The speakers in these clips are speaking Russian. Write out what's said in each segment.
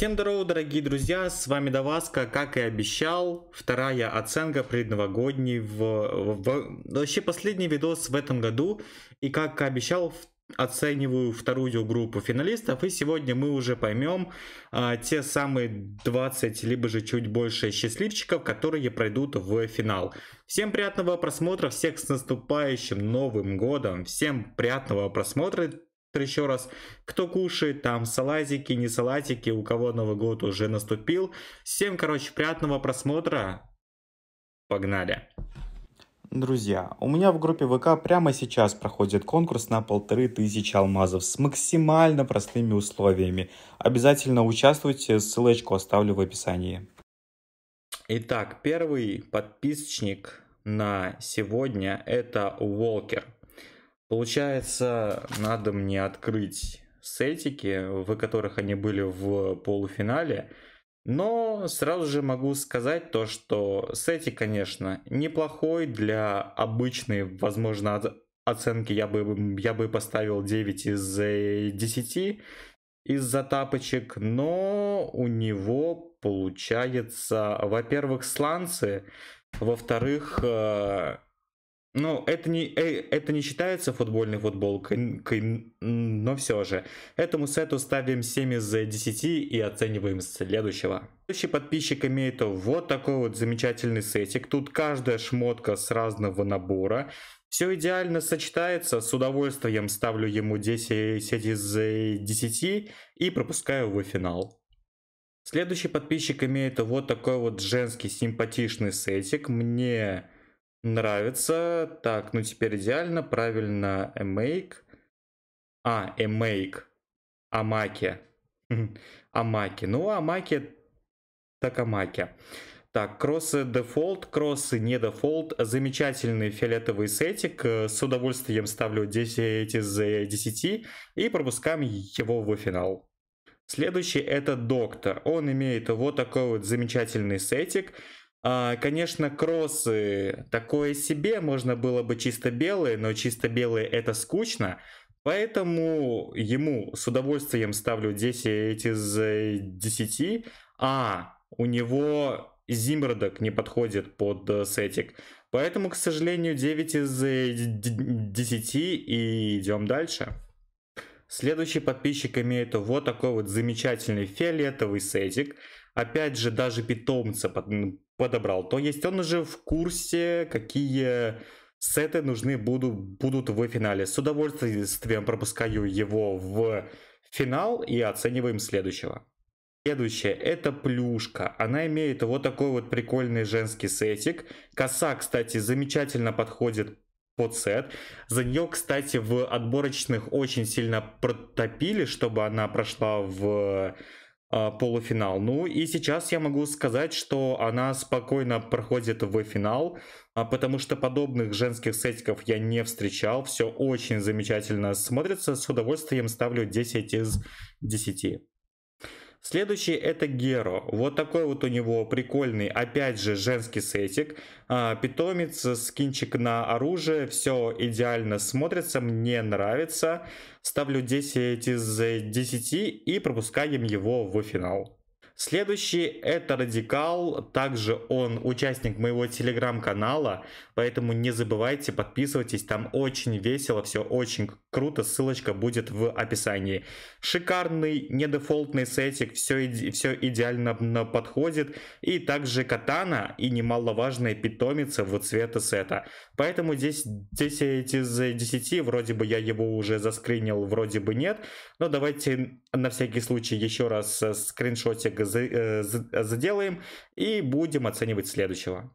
Всем здорово, дорогие друзья, с вами Даваска, как и обещал, вторая оценка предновогодней, в, в, в, вообще последний видос в этом году, и как и обещал, оцениваю вторую группу финалистов, и сегодня мы уже поймем а, те самые 20, либо же чуть больше счастливчиков, которые пройдут в финал. Всем приятного просмотра, всех с наступающим Новым Годом, всем приятного просмотра, еще раз, кто кушает, там салазики, не салатики, у кого Новый год уже наступил. Всем, короче, приятного просмотра. Погнали. Друзья, у меня в группе ВК прямо сейчас проходит конкурс на полторы тысячи алмазов с максимально простыми условиями. Обязательно участвуйте, ссылочку оставлю в описании. Итак, первый подписчик на сегодня это Уолкер. Получается, надо мне открыть сетики, в которых они были в полуфинале. Но сразу же могу сказать то, что сетик, конечно, неплохой для обычной, возможно, оценки я бы, я бы поставил 9 из 10 э, из-за тапочек, но у него получается, во-первых, сланцы, во-вторых, э, ну, это не, э, это не считается футбольной футболкой, но все же. Этому сету ставим 7 из 10 э, и оцениваем следующего. Следующий подписчик имеет вот такой вот замечательный сетик. Тут каждая шмотка с разного набора. Все идеально сочетается, с удовольствием ставлю ему 10 из 10 э, и пропускаю его финал. Следующий подписчик имеет вот такой вот женский симпатичный сетик. Мне Нравится. Так, ну теперь идеально. Правильно, make. А, make. Амаки. Амаки. Ну, Амаки так Амаки. Так, кроссы дефолт, кроссы не дефолт. Замечательный фиолетовый сетик. Э, с удовольствием ставлю 10 из 10 и пропускаем его в финал. Следующий это доктор. Он имеет вот такой вот замечательный сетик. А, конечно, кроссы такое себе, можно было бы чисто белые, но чисто белые это скучно. Поэтому ему с удовольствием ставлю 10 из 10. А у него Зимбердок не подходит под э, сетик. Поэтому, к сожалению, 9 из 10 э, и идем дальше. Следующий подписчик имеет вот такой вот замечательный фиолетовый сетик опять же, даже питомца подобрал, то есть он уже в курсе, какие сеты нужны будут, будут в финале. С удовольствием пропускаю его в финал и оцениваем следующего. Следующая это плюшка. Она имеет вот такой вот прикольный женский сетик. Коса, кстати, замечательно подходит под сет. За нее, кстати, в отборочных очень сильно протопили, чтобы она прошла в а, полуфинал. Ну и сейчас я могу сказать, что она спокойно проходит в финал, а, потому что подобных женских сетиков я не встречал. Все очень замечательно смотрится. С удовольствием ставлю 10 из 10. Следующий это Геро. Вот такой вот у него прикольный, опять же, женский сетик. А, питомец, скинчик на оружие. Все идеально смотрится, мне нравится. Ставлю 10 из 10 э, и пропускаем его в финал. Следующий это Радикал, также он участник моего телеграм-канала, поэтому не забывайте, подписывайтесь, там очень весело, все очень круто, ссылочка будет в описании. Шикарный, недефолтный сетик, все, все идеально подходит, и также катана и немаловажная питомица в цвета сета. Поэтому здесь 10 из 10, вроде бы я его уже заскринил, вроде бы нет, но давайте на всякий случай еще раз э, скриншотик Э, э, заделаем и будем оценивать следующего.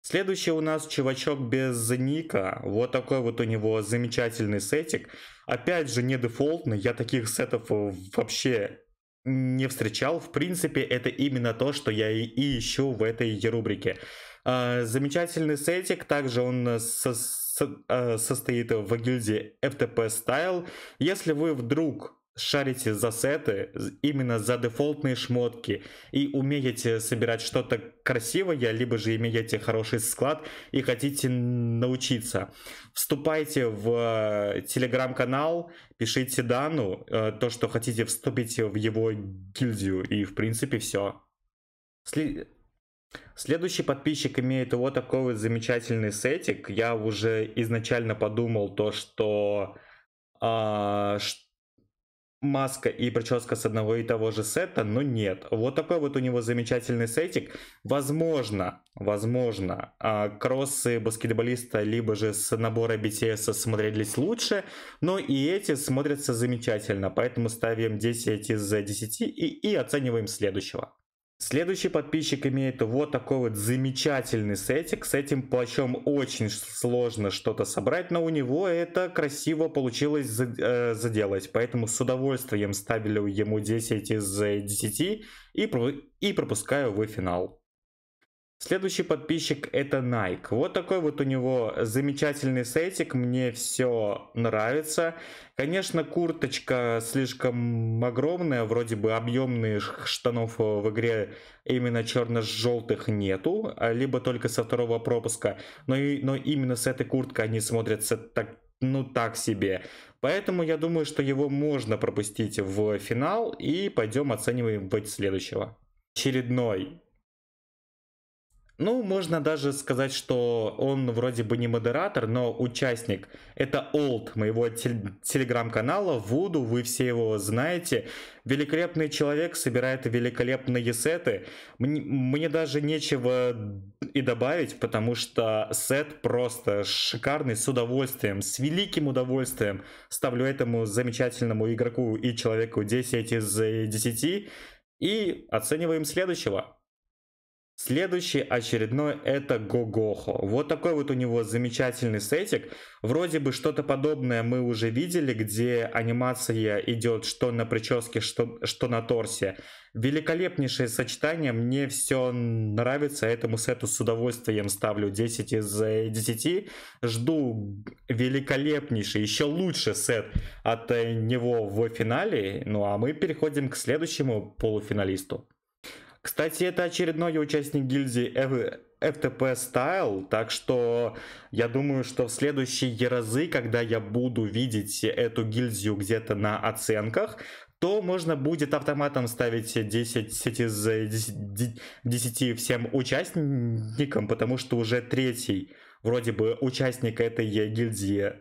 Следующий у нас чувачок без ника. Вот такой вот у него замечательный сетик. Опять же, не дефолтный. Я таких сетов э, вообще не встречал. В принципе, это именно то, что я и, и ищу в этой рубрике. А, замечательный сетик. Также он со, состоит в гильдии FTP Style. Если вы вдруг шарите за сеты, именно за дефолтные шмотки, и умеете собирать что-то красивое, либо же имеете хороший склад и хотите научиться. Вступайте в э, телеграм-канал, пишите Дану э, то, что хотите, вступите в его гильдию, и в принципе все. Сли... Следующий подписчик имеет вот такой вот замечательный сетик. Я уже изначально подумал то, что, а, что маска и прическа с одного и того же сета, но нет. Вот такой вот у него замечательный сетик. Возможно, возможно, а, кроссы баскетболиста либо же с набора BTS смотрелись лучше, но и эти смотрятся замечательно, поэтому ставим 10 из 10 и, и оцениваем следующего. Следующий подписчик имеет вот такой вот замечательный сетик. С этим плащом очень сложно что-то собрать, но у него это красиво получилось э, заделать. Поэтому с удовольствием ставлю ему 10 из 10 э, и, и пропускаю в финал. Следующий подписчик это Nike. Вот такой вот у него замечательный сетик, мне все нравится. Конечно, курточка слишком огромная, вроде бы объемных штанов в игре именно черно-желтых нету, а либо только со второго пропуска. Но, и, но именно с этой курткой они смотрятся так ну так себе. Поэтому я думаю, что его можно пропустить в финал и пойдем оцениваем оценивать следующего. Очередной ну, можно даже сказать, что он вроде бы не модератор, но участник. Это Олд моего телеграм-канала, Вуду, вы все его знаете. Великолепный человек собирает великолепные сеты. Мне, мне даже нечего и добавить, потому что сет просто шикарный, с удовольствием, с великим удовольствием. Ставлю этому замечательному игроку и человеку 10 из 10 э, и оцениваем следующего. Следующий очередной это Гогохо. Вот такой вот у него замечательный сетик. Вроде бы что-то подобное мы уже видели, где анимация идет что на прическе, что, что на торсе. Великолепнейшее сочетание, мне все нравится, этому сету с удовольствием ставлю 10 из 10. Э, Жду великолепнейший, еще лучший сет от э, него в финале. Ну а мы переходим к следующему полуфиналисту. Кстати, это очередной участник гильдии F FTP Style, так что я думаю, что в следующие разы, когда я буду видеть эту гильдию где-то на оценках, то можно будет автоматом ставить 10 из 10, 10 всем участникам, потому что уже третий вроде бы участник этой гильдии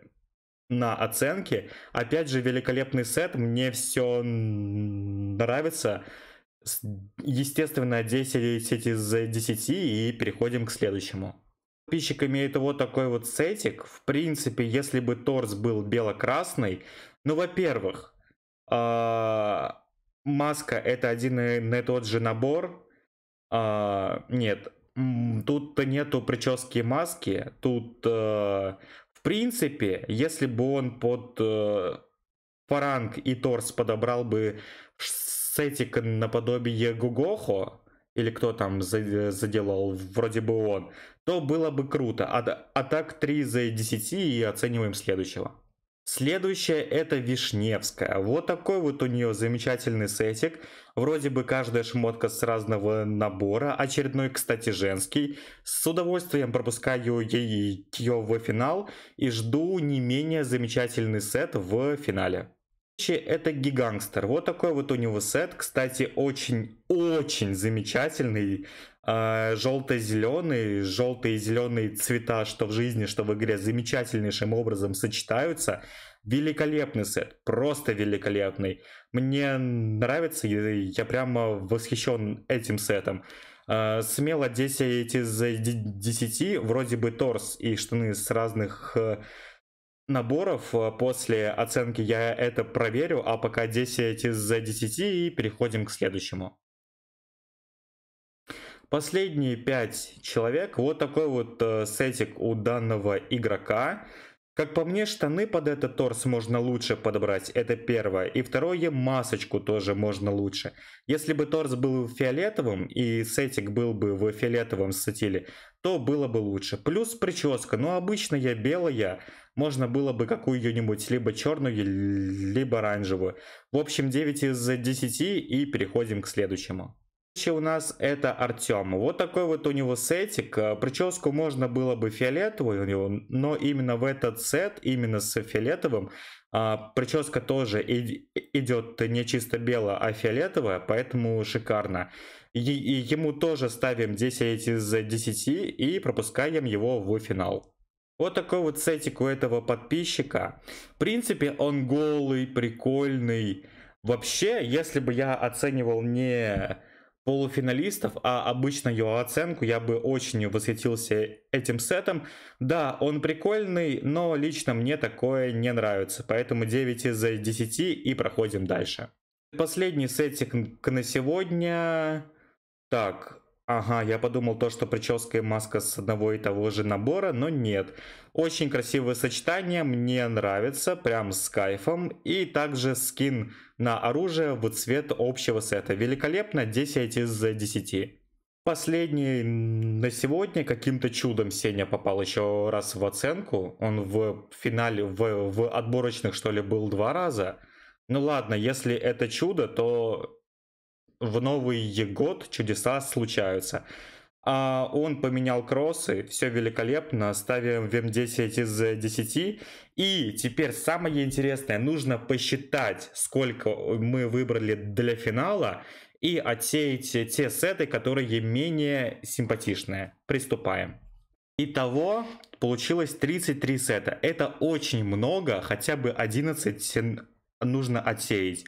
на оценке. Опять же, великолепный сет, мне все нравится. Естественно, 10 из 10 и переходим к следующему. Подписчик имеет вот такой вот сетик. В принципе, если бы торс был бело-красный, ну, во-первых, а, маска это один и тот же набор. А, нет, тут нету прически и маски. Тут, э, в принципе, если бы он под э, фаранг и торс подобрал бы сетик наподобие Гугохо, или кто там заделал, вроде бы он, то было бы круто. А, а так 3 за 10 и оцениваем следующего. Следующая это Вишневская. Вот такой вот у нее замечательный сетик. Вроде бы каждая шмотка с разного набора. Очередной, кстати, женский. С удовольствием пропускаю ее в финал и жду не менее замечательный сет в финале это гигангстер. Вот такой вот у него сет. Кстати, очень-очень замечательный. А, желто-зеленый, желтые и зеленые цвета, что в жизни, что в игре, замечательнейшим образом сочетаются. Великолепный сет, просто великолепный. Мне нравится, я прямо восхищен этим сетом. Э, смело 10 из 10, вроде бы торс и штаны с разных э, наборов э, после оценки я это проверю, а пока 10 из 10 и переходим к следующему. Последние 5 человек, вот такой вот э, сетик у данного игрока. Как по мне, штаны под этот торс можно лучше подобрать, это первое. И второе, масочку тоже можно лучше. Если бы торс был фиолетовым и сетик был бы в фиолетовом стиле, то было бы лучше. Плюс прическа, но обычно я белая, можно было бы какую-нибудь либо черную, либо оранжевую. В общем, 9 из 10 и переходим к следующему следующий у нас это Артем. Вот такой вот у него сетик. Э, прическу можно было бы фиолетовую у него, но именно в этот сет, именно с фиолетовым, а, прическа тоже идет не чисто белая, а фиолетовая, поэтому шикарно. И ему тоже ставим 10 из 10 и пропускаем его в финал. Вот такой вот сетик у этого подписчика. В принципе, он голый, прикольный. Вообще, если бы я оценивал не полуфиналистов, а обычно его оценку, я бы очень восхитился этим сетом. Да, он прикольный, но лично мне такое не нравится, поэтому 9 из 10 и проходим дальше. Последний сетик на сегодня. Так, Ага, я подумал то, что прическа и маска с одного и того же набора, но нет. Очень красивое сочетание, мне нравится, прям с кайфом. И также скин на оружие в цвет общего сета. Великолепно, 10 из 10. Последний на сегодня каким-то чудом Сеня попал еще раз в оценку. Он в финале, в, в отборочных что ли был два раза. Ну ладно, если это чудо, то в Новый год чудеса случаются. А он поменял кроссы, все великолепно, ставим вем 10 из 10. И теперь самое интересное, нужно посчитать, сколько мы выбрали для финала и отсеять те сеты, которые менее симпатичные. Приступаем. Итого получилось 33 сета. Это очень много, хотя бы 11 нужно отсеять.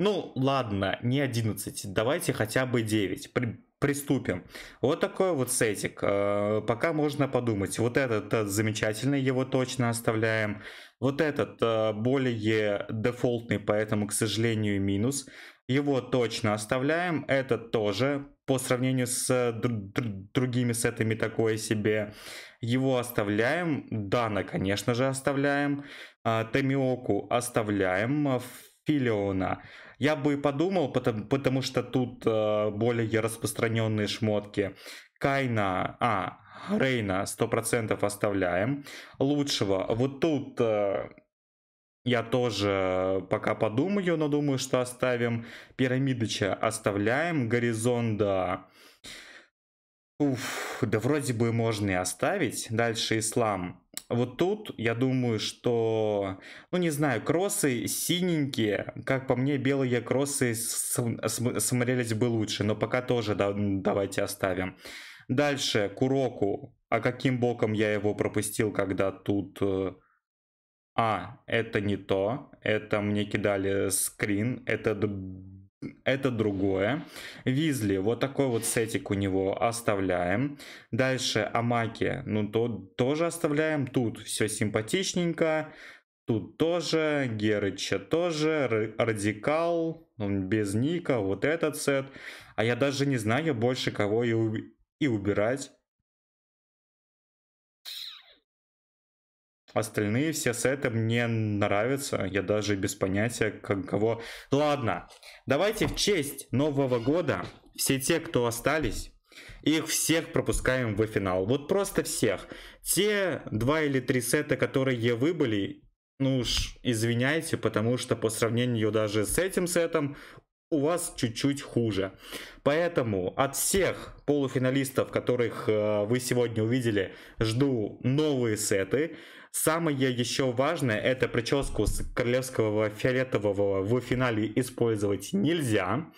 Ну, ладно, не 11, давайте хотя бы 9. При, приступим. Вот такой вот сетик. Э, пока можно подумать. Вот этот э, замечательный, его точно оставляем. Вот этот э, более дефолтный, поэтому, к сожалению, минус. Его точно оставляем. Этот тоже по сравнению с э, другими сетами такое себе. Его оставляем. Дана, конечно же, оставляем. Э, Тамиоку оставляем. Э, Филиона оставляем я бы подумал, потому, потому что тут э, более распространенные шмотки. Кайна, а, Рейна 100% оставляем. Лучшего. Вот тут э, я тоже пока подумаю, но думаю, что оставим. Пирамидыча оставляем. Горизонда... Уф, да вроде бы можно и оставить. Дальше ислам вот тут я думаю, что, ну не знаю, кроссы синенькие, как по мне, белые кроссы смотрелись бы лучше, но пока тоже да, давайте оставим. Дальше, Куроку. А каким боком я его пропустил, когда тут... Э, а, это не то, это мне кидали скрин, это это другое. Визли, вот такой вот сетик у него оставляем. Дальше Амаки, ну то тоже оставляем. Тут все симпатичненько. Тут тоже, Герыча тоже, Радикал, он без ника, вот этот сет. А я даже не знаю больше кого и, и убирать. Остальные все сеты мне нравятся, я даже без понятия, как кого. Ну ладно, давайте в честь Нового года все те, кто остались, их всех пропускаем в финал. Вот просто всех. Те два или три сета, которые выбыли, ну уж извиняйте, потому что по сравнению даже с этим сетом у вас чуть-чуть хуже. Поэтому от всех полуфиналистов, которых э, вы сегодня увидели, жду новые сеты. Самое еще важное, это прическу с королевского фиолетового в финале использовать нельзя.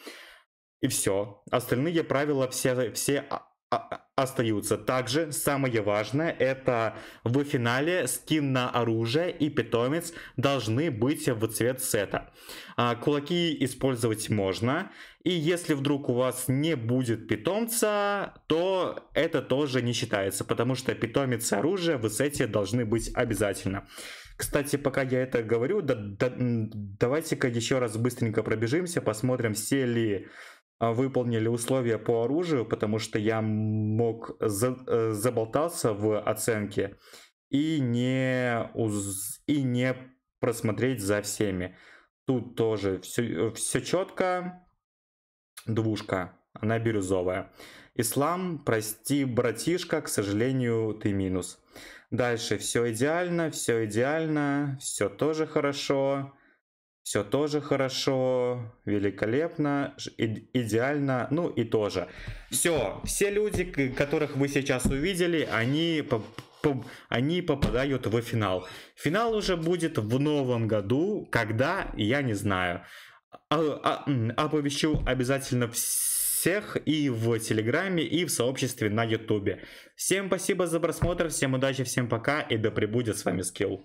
И все. Остальные правила все, все а, остаются. Также самое важное, это в финале скин на оружие и питомец должны быть в цвет сета. А, кулаки использовать можно. И если вдруг у вас не будет питомца, то это тоже не считается, потому что питомец и оружие в сете должны быть обязательно. Кстати, пока я это говорю, да, да, давайте-ка еще раз быстренько пробежимся, посмотрим, все ли а, выполнили условия по оружию, потому что я мог за, э, заболтаться в оценке и не, уз, и не просмотреть за всеми. Тут тоже все, все четко. Двушка, она бирюзовая. Ислам, прости, братишка, к сожалению, ты минус. Дальше все идеально, все идеально, все тоже хорошо все тоже хорошо, великолепно, идеально, ну и тоже. Все, все люди, которых вы сейчас увидели, они, они попадают в финал. Финал уже будет в новом году, когда, я не знаю. А, а, оповещу обязательно всех и в Телеграме, и в сообществе на Ютубе. Всем спасибо за просмотр, всем удачи, всем пока, и да пребудет с вами скилл.